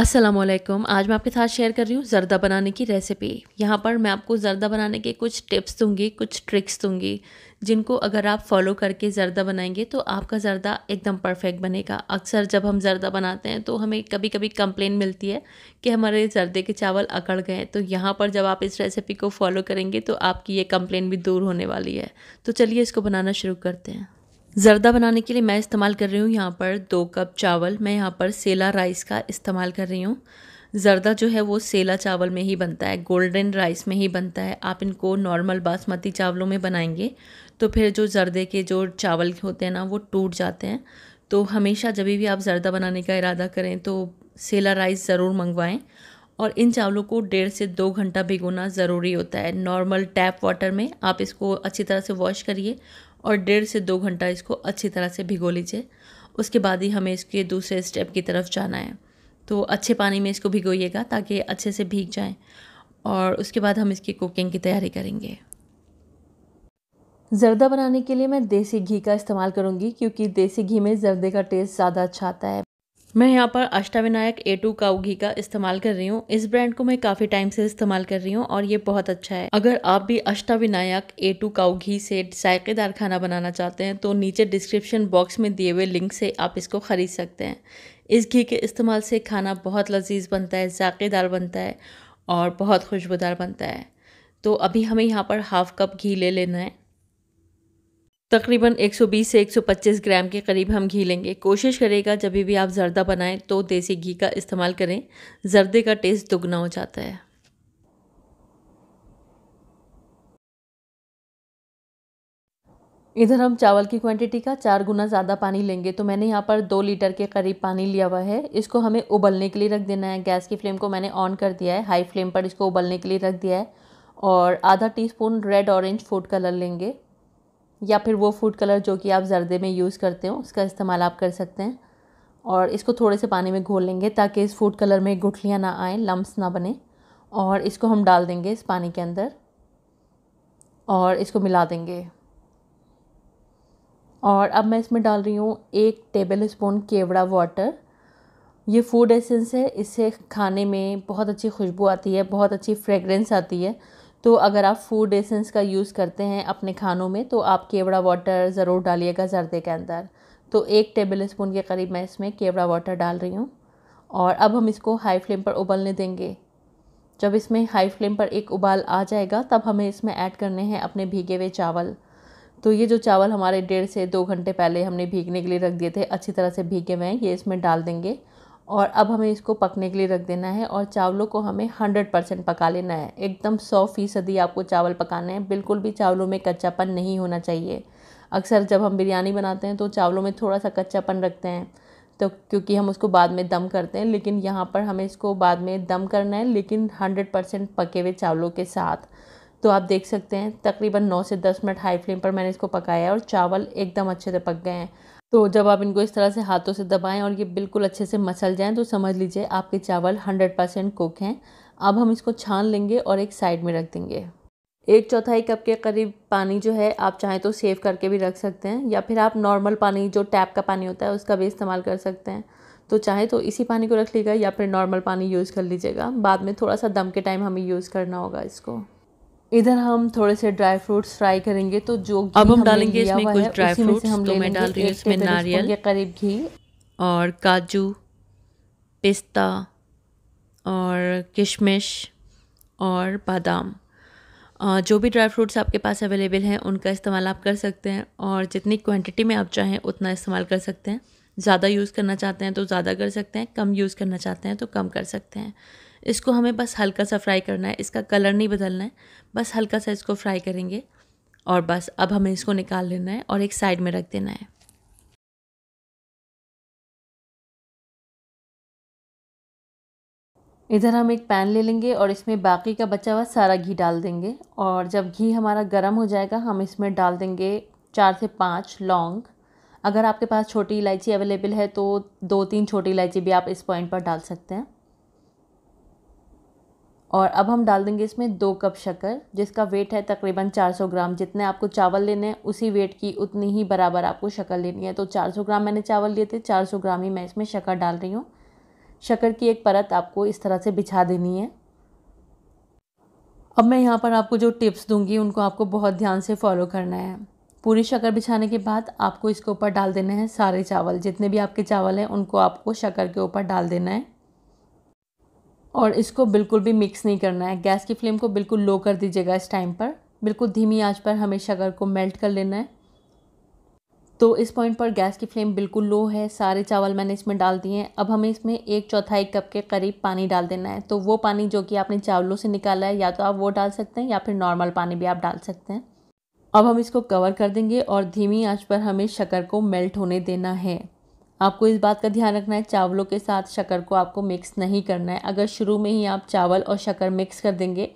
असलम आज मैं आपके साथ शेयर कर रही हूँ जर्दा बनाने की रेसिपी यहाँ पर मैं आपको जर्दा बनाने के कुछ टिप्स दूँगी कुछ ट्रिक्स दूँगी जिनको अगर आप फॉलो करके जर्दा बनाएंगे तो आपका जर्दा एकदम परफेक्ट बनेगा अक्सर जब हम जर्दा बनाते हैं तो हमें कभी कभी कंप्लेन मिलती है कि हमारे जर्दे के चावल अकड़ गए तो यहाँ पर जब आप इस रेसिपी को फॉलो करेंगे तो आपकी ये कंप्लेन भी दूर होने वाली है तो चलिए इसको बनाना शुरू करते हैं ज़रदा बनाने के लिए मैं इस्तेमाल कर रही हूँ यहाँ पर दो कप चावल मैं यहाँ पर सेला राइस का इस्तेमाल कर रही हूँ ज़रदा जो है वो सेला चावल में ही बनता है गोल्डन राइस में ही बनता है आप इनको नॉर्मल बासमती चावलों में बनाएंगे तो फिर जो जर्दे के जो चावल होते हैं ना वो टूट जाते हैं तो हमेशा जब भी आप ज़रदा बनाने का इरादा करें तो सेला राइस ज़रूर मंगवाएँ और इन चावलों को डेढ़ से दो घंटा भिगोना ज़रूरी होता है नॉर्मल टैप वाटर में आप इसको अच्छी तरह से वॉश करिए और डेढ़ से दो घंटा इसको अच्छी तरह से भिगो लीजिए उसके बाद ही हमें इसके दूसरे स्टेप की तरफ जाना है तो अच्छे पानी में इसको भिगोइएगा ताकि अच्छे से भीग जाए और उसके बाद हम इसकी कुकिंग की तैयारी करेंगे जर्दा बनाने के लिए मैं देसी घी का इस्तेमाल करूँगी क्योंकि देसी घी में जर्दे का टेस्ट ज़्यादा अच्छा आता है मैं यहाँ पर अष्टाविनायक ए टू काउ घी का इस्तेमाल कर रही हूँ इस ब्रांड को मैं काफ़ी टाइम से इस्तेमाल कर रही हूँ और ये बहुत अच्छा है अगर आप भी अष्टाविनायक ए टू काउ घी से जायकेदार खाना बनाना चाहते हैं तो नीचे डिस्क्रिप्शन बॉक्स में दिए हुए लिंक से आप इसको ख़रीद सकते हैं इस घी के इस्तेमाल से खाना बहुत लजीज बनता है जायकेदार बनता है और बहुत खुशबूदार बनता है तो अभी हमें यहाँ पर हाफ कप घी ले लेना है तकरीबन 120 से 125 ग्राम के करीब हम घी लेंगे कोशिश करेगा जब भी आप जर्दा बनाएं तो देसी घी का इस्तेमाल करें जर्दे का टेस्ट दुगना हो जाता है इधर हम चावल की क्वांटिटी का चार गुना ज़्यादा पानी लेंगे तो मैंने यहाँ पर दो लीटर के करीब पानी लिया हुआ है इसको हमें उबलने के लिए रख देना है गैस की फ्लेम को मैंने ऑन कर दिया है हाई फ्लेम पर इसको उबलने के लिए रख दिया है और आधा teaspoon red orange food colour लेंगे या फिर वो फूड कलर जो कि आप जर्दे में यूज़ करते हो उसका इस्तेमाल आप कर सकते हैं और इसको थोड़े से पानी में घोल लेंगे ताकि इस फूड कलर में गुठलियाँ ना आएँ लम्ब ना बने और इसको हम डाल देंगे इस पानी के अंदर और इसको मिला देंगे और अब मैं इसमें डाल रही हूँ एक टेबल स्पून केवड़ा वाटर ये फूड एसेंस है इससे खाने में बहुत अच्छी खुशबू आती है बहुत अच्छी फ्रेगरेंस आती है तो अगर आप फूड एसेंस का यूज़ करते हैं अपने खानों में तो आप केवड़ा वाटर ज़रूर डालिएगा जर्दे के अंदर तो एक टेबल स्पून के करीब मैं इसमें केवड़ा वाटर डाल रही हूँ और अब हम इसको हाई फ्लेम पर उबलने देंगे जब इसमें हाई फ्लेम पर एक उबाल आ जाएगा तब हमें इसमें ऐड करने हैं अपने भीगे हुए चावल तो ये जो चावल हमारे डेढ़ से दो घंटे पहले हमने भीगने के लिए रख दिए थे अच्छी तरह से भीगे हुए हैं ये इसमें डाल देंगे और अब हमें इसको पकने के लिए रख देना है और चावलों को हमें हंड्रेड परसेंट पका लेना है एकदम सौ फ़ीसदी आपको चावल पकाने हैं बिल्कुल भी चावलों में कच्चापन नहीं होना चाहिए अक्सर जब हम बिरयानी बनाते हैं तो चावलों में थोड़ा सा कच्चापन रखते हैं तो क्योंकि हम उसको बाद में दम करते हैं लेकिन यहाँ पर हमें इसको बाद में दम करना है लेकिन हंड्रेड परसेंट पके हुए चावलों के साथ तो आप देख सकते हैं तकरीबन नौ से दस मिनट हाई फ्लेम पर मैंने इसको पकाया है और चावल एकदम अच्छे से पक गए हैं तो जब आप इनको इस तरह से हाथों से दबाएं और ये बिल्कुल अच्छे से मसल जाएं तो समझ लीजिए आपके चावल 100 परसेंट कुक हैं अब हम इसको छान लेंगे और एक साइड में रख देंगे एक चौथाई कप के करीब पानी जो है आप चाहें तो सेव करके भी रख सकते हैं या फिर आप नॉर्मल पानी जो टैप का पानी होता है उसका भी इस्तेमाल कर सकते हैं तो चाहे तो इसी पानी को रख लीजिएगा या फिर नॉर्मल पानी यूज़ कर लीजिएगा बाद में थोड़ा सा दम के टाइम हमें यूज़ करना होगा इसको इधर हम थोड़े से ड्राई फ्रूट्स फ्राई करेंगे तो जो अब हम डालेंगे इसमें कुछ ड्राई फ्रूट्स हम तो मैं डाल रही हूँ इसमें नारियल के करीब घी और काजू पिस्ता और किशमिश और बादाम जो भी ड्राई फ्रूट्स आपके पास अवेलेबल हैं उनका इस्तेमाल आप कर सकते हैं और जितनी क्वांटिटी में आप चाहें उतना इस्तेमाल कर सकते हैं ज़्यादा यूज़ करना चाहते हैं तो ज़्यादा कर सकते हैं कम यूज़ करना चाहते हैं तो कम कर सकते हैं इसको हमें बस हल्का सा फ्राई करना है इसका कलर नहीं बदलना है बस हल्का सा इसको फ्राई करेंगे और बस अब हमें इसको निकाल लेना है और एक साइड में रख देना है इधर हम एक पैन ले लेंगे और इसमें बाकी का बचा हुआ सारा घी डाल देंगे और जब घी हमारा गर्म हो जाएगा हम इसमें डाल देंगे चार से पाँच लौंग अगर आपके पास छोटी इलायची अवेलेबल है तो दो तीन छोटी इलायची भी आप इस पॉइंट पर डाल सकते हैं और अब हम डाल देंगे इसमें दो कप शक्कर जिसका वेट है तकरीबन 400 ग्राम जितने आपको चावल लेने हैं उसी वेट की उतनी ही बराबर आपको शक्कर लेनी है तो 400 ग्राम मैंने चावल लिए थे 400 ग्राम ही मैं इसमें शक्कर डाल रही हूँ शक्कर की एक परत आपको इस तरह से बिछा देनी है अब मैं यहाँ पर आपको जो टिप्स दूँगी उनको आपको बहुत ध्यान से फॉलो करना है पूरी शक्कर बिछाने के बाद आपको इसके ऊपर डाल देना है सारे चावल जितने भी आपके चावल हैं उनको आपको शक्कर के ऊपर डाल देना है और इसको बिल्कुल भी मिक्स नहीं करना है गैस की फ्लेम को बिल्कुल लो कर दीजिएगा इस टाइम पर बिल्कुल धीमी आंच पर हमें शगर को मेल्ट कर लेना है तो इस पॉइंट पर गैस की फ्लेम बिल्कुल लो है सारे चावल मैंने इसमें डाल दिए हैं अब हमें इसमें एक चौथाई कप के करीब पानी डाल देना है तो वो पानी जो कि आपने चावलों से निकाला है या तो आप वो डाल सकते हैं या फिर नॉर्मल पानी भी आप डाल सकते हैं अब हम इसको कवर कर देंगे और धीमी आँच पर हमें शक्कर को मेल्ट होने देना है आपको इस बात का ध्यान रखना है चावलों के साथ शक्कर को आपको मिक्स नहीं करना है अगर शुरू में ही आप चावल और शक्कर मिक्स कर देंगे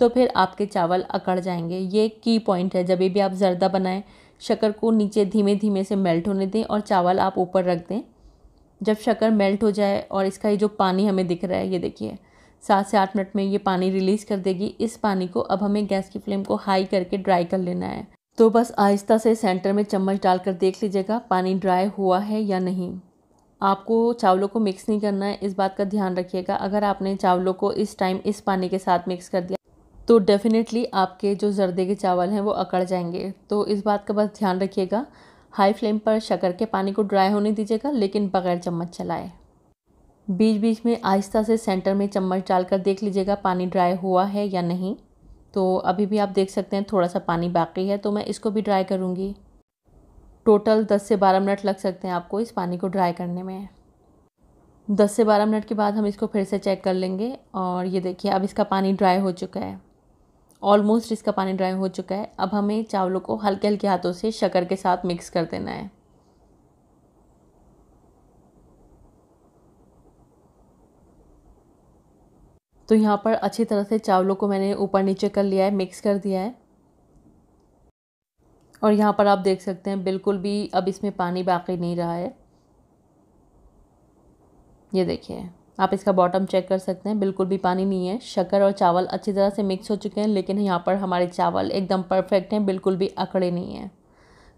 तो फिर आपके चावल अकड़ जाएंगे ये की पॉइंट है जब भी आप जर्दा बनाएं शक्कर को नीचे धीमे धीमे से मेल्ट होने दें और चावल आप ऊपर रख दें जब शक्कर मेल्ट हो जाए और इसका ये जो पानी हमें दिख रहा है ये देखिए सात से आठ मिनट में ये पानी रिलीज़ कर देगी इस पानी को अब हमें गैस की फ्लेम को हाई करके ड्राई कर लेना है तो बस आहिस्ता से सेंटर में चम्मच डालकर देख लीजिएगा पानी ड्राई हुआ है या नहीं आपको चावलों को मिक्स नहीं करना है इस बात का ध्यान रखिएगा अगर आपने चावलों को इस टाइम इस पानी के साथ मिक्स कर दिया तो डेफ़िनेटली आपके जो जर्दे के चावल हैं वो अकड़ जाएंगे तो इस बात का बस ध्यान रखिएगा हाई फ्लेम पर शकर के पानी को ड्राई होने दीजिएगा लेकिन बगैर चम्मच चलाए बीच बीच में आहिस्ता से सेंटर में चम्मच डालकर देख लीजिएगा पानी ड्राई हुआ है या नहीं तो अभी भी आप देख सकते हैं थोड़ा सा पानी बाकी है तो मैं इसको भी ड्राई करूँगी टोटल दस से बारह मिनट लग सकते हैं आपको इस पानी को ड्राई करने में दस से बारह मिनट के बाद हम इसको फिर से चेक कर लेंगे और ये देखिए अब इसका पानी ड्राई हो चुका है ऑलमोस्ट इसका पानी ड्राई हो चुका है अब हमें चावलों को हल्के हल्के हाथों से शक्कर के साथ मिक्स कर देना है तो यहाँ पर अच्छी तरह से चावलों को मैंने ऊपर नीचे कर लिया है मिक्स कर दिया है और यहाँ पर आप देख सकते हैं बिल्कुल भी अब इसमें पानी बाकी नहीं रहा है ये देखिए आप इसका बॉटम चेक कर सकते हैं बिल्कुल भी पानी नहीं है शक्कर और चावल अच्छी तरह से मिक्स हो चुके हैं लेकिन यहाँ पर हमारे चावल एकदम परफेक्ट हैं बिल्कुल भी अकड़े नहीं हैं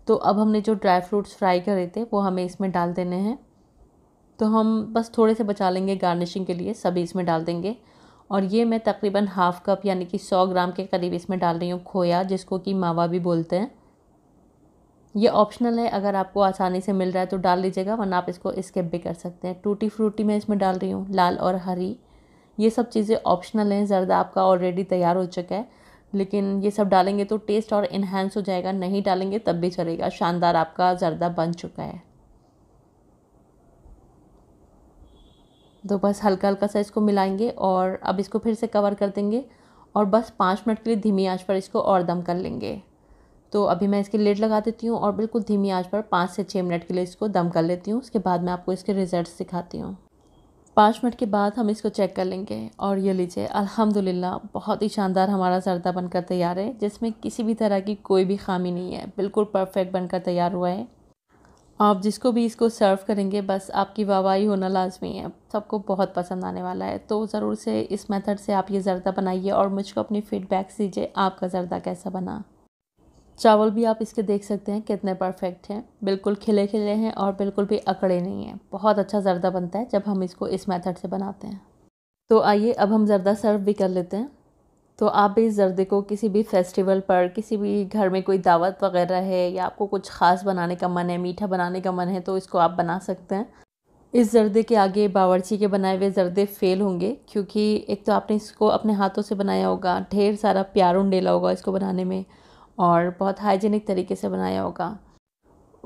तो अब हमने जो ड्राई फ्रूट्स फ्राई करे थे वो हमें इसमें डाल देने हैं तो हम बस थोड़े से बचा लेंगे गार्निशिंग के लिए सभी इसमें डाल देंगे और ये मैं तकरीबन हाफ़ कप यानी कि सौ ग्राम के करीब इसमें डाल रही हूँ खोया जिसको कि मावा भी बोलते हैं ये ऑप्शनल है अगर आपको आसानी से मिल रहा है तो डाल लीजिएगा वरना आप इसको स्किप भी कर सकते हैं टूटी फ्रूटी मैं इसमें डाल रही हूँ लाल और हरी ये सब चीज़ें ऑप्शनल हैं ज़रदा आपका ऑलरेडी तैयार हो चुका है लेकिन ये सब डालेंगे तो टेस्ट और इन्हेंस हो जाएगा नहीं डालेंगे तब भी चलेगा शानदार आपका ज़रदा बन चुका है तो बस हल्का हल्का सा इसको मिलाएंगे और अब इसको फिर से कवर कर देंगे और बस पाँच मिनट के लिए धीमी आंच पर इसको और दम कर लेंगे तो अभी मैं इसके लेट लगा देती हूँ और बिल्कुल धीमी आंच पर पाँच से छः मिनट के लिए इसको दम कर लेती हूँ उसके बाद मैं आपको इसके रिज़ल्ट सिखाती हूँ पाँच मिनट के बाद हम इसको चेक कर लेंगे और ये लीजिए अल्हम्दुलिल्लाह बहुत ही शानदार हमारा सरदा बनकर तैयार है जिसमें किसी भी तरह की कोई भी खामी नहीं है बिल्कुल परफेक्ट बनकर तैयार हुआ है आप जिसको भी इसको सर्व करेंगे बस आपकी वाहवाही होना लाजमी है सबको बहुत पसंद आने वाला है तो ज़रूर से इस मेथड से आप ये ज़रदा बनाइए और मुझको अपनी फ़ीडबैक्स दीजिए आपका ज़रदा कैसा बना चावल भी आप इसके देख सकते हैं कितने परफेक्ट हैं बिल्कुल खिले खिले हैं और बिल्कुल भी अकड़े नहीं हैं बहुत अच्छा ज़रदा बनता है जब हम इसको इस मेथड से बनाते हैं तो आइए अब हम ज़रदा सर्व भी कर लेते हैं तो आप भी जर्दे को किसी भी फेस्टिवल पर किसी भी घर में कोई दावत वगैरह है या आपको कुछ ख़ास बनाने का मन है मीठा बनाने का मन है तो इसको आप बना सकते हैं इस जर्दे के आगे बावर्ची के बनाए हुए जर्दे फ़ेल होंगे क्योंकि एक तो आपने इसको अपने हाथों से बनाया होगा ढेर सारा प्यार उंडेला होगा इसको बनाने में और बहुत हाइजीनिक तरीके से बनाया होगा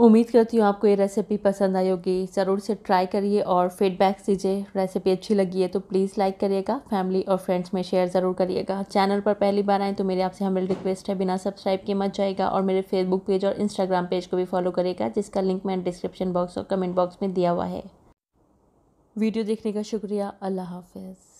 उम्मीद करती हूँ आपको ये रेसिपी पसंद आई होगी ज़रूर से ट्राई करिए और फीडबैक दीजिए रेसिपी अच्छी लगी है तो प्लीज़ लाइक करिएगा फैमिली और फ्रेंड्स में शेयर ज़रूर करिएगा चैनल पर पहली बार आएँ तो मेरे आपसे हमें रिक्वेस्ट है बिना सब्सक्राइब के मत जाएगा और मेरे फेसबुक पेज और इंस्टाग्राम पेज को भी फॉलो करेगा जिसका लिंक मैंने डिस्क्रिप्शन बॉक्स और कमेंट बॉक्स में दिया हुआ है वीडियो देखने का शुक्रिया अल्लाह हाफिज़